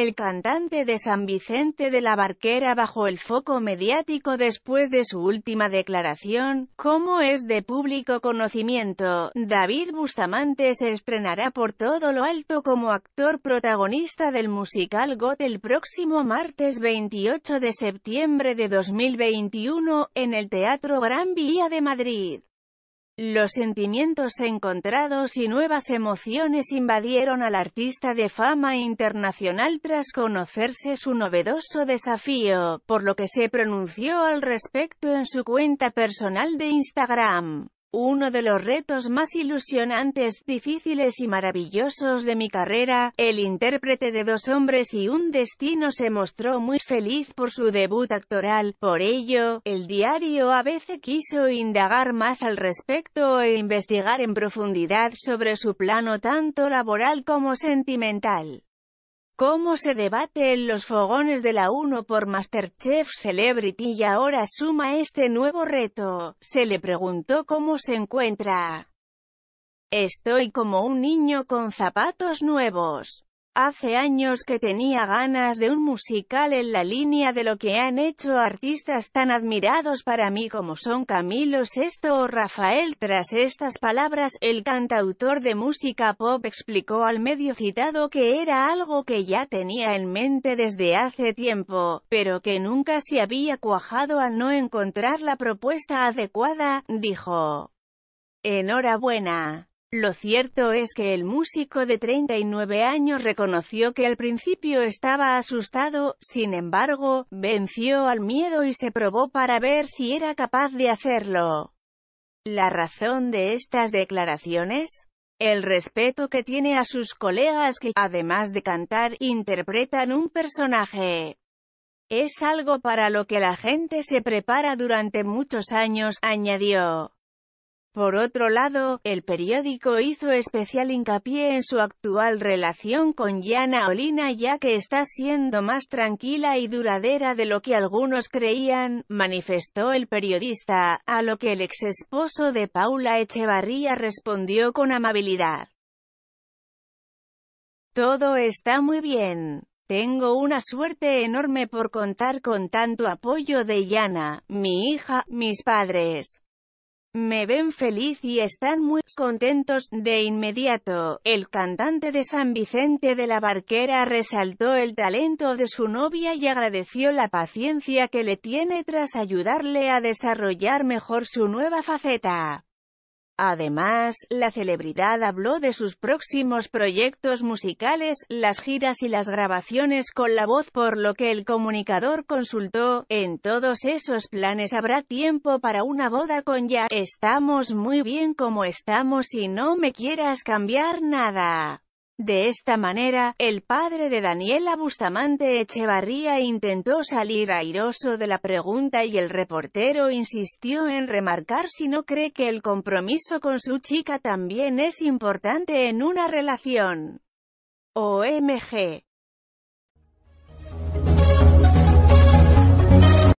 el cantante de San Vicente de la Barquera bajo el foco mediático después de su última declaración, como es de público conocimiento, David Bustamante se estrenará por todo lo alto como actor protagonista del musical GOT el próximo martes 28 de septiembre de 2021, en el Teatro Gran Vía de Madrid. Los sentimientos encontrados y nuevas emociones invadieron al artista de fama internacional tras conocerse su novedoso desafío, por lo que se pronunció al respecto en su cuenta personal de Instagram. Uno de los retos más ilusionantes, difíciles y maravillosos de mi carrera, el intérprete de dos hombres y un destino se mostró muy feliz por su debut actoral, por ello, el diario a veces quiso indagar más al respecto e investigar en profundidad sobre su plano tanto laboral como sentimental cómo se debate en los fogones de la 1 por Masterchef Celebrity y ahora suma este nuevo reto. Se le preguntó cómo se encuentra. Estoy como un niño con zapatos nuevos. Hace años que tenía ganas de un musical en la línea de lo que han hecho artistas tan admirados para mí como son Camilo Sesto o Rafael. Tras estas palabras, el cantautor de música pop explicó al medio citado que era algo que ya tenía en mente desde hace tiempo, pero que nunca se había cuajado al no encontrar la propuesta adecuada, dijo. Enhorabuena. Lo cierto es que el músico de 39 años reconoció que al principio estaba asustado, sin embargo, venció al miedo y se probó para ver si era capaz de hacerlo. La razón de estas declaraciones, el respeto que tiene a sus colegas que, además de cantar, interpretan un personaje. Es algo para lo que la gente se prepara durante muchos años, añadió. Por otro lado, el periódico hizo especial hincapié en su actual relación con Yana Olina ya que está siendo más tranquila y duradera de lo que algunos creían, manifestó el periodista, a lo que el ex esposo de Paula Echevarría respondió con amabilidad. Todo está muy bien. Tengo una suerte enorme por contar con tanto apoyo de Yana, mi hija, mis padres, me ven feliz y están muy contentos. De inmediato, el cantante de San Vicente de la Barquera resaltó el talento de su novia y agradeció la paciencia que le tiene tras ayudarle a desarrollar mejor su nueva faceta. Además, la celebridad habló de sus próximos proyectos musicales, las giras y las grabaciones con la voz por lo que el comunicador consultó, en todos esos planes habrá tiempo para una boda con ya, estamos muy bien como estamos y no me quieras cambiar nada. De esta manera, el padre de Daniela Bustamante Echevarría intentó salir airoso de la pregunta y el reportero insistió en remarcar si no cree que el compromiso con su chica también es importante en una relación. OMG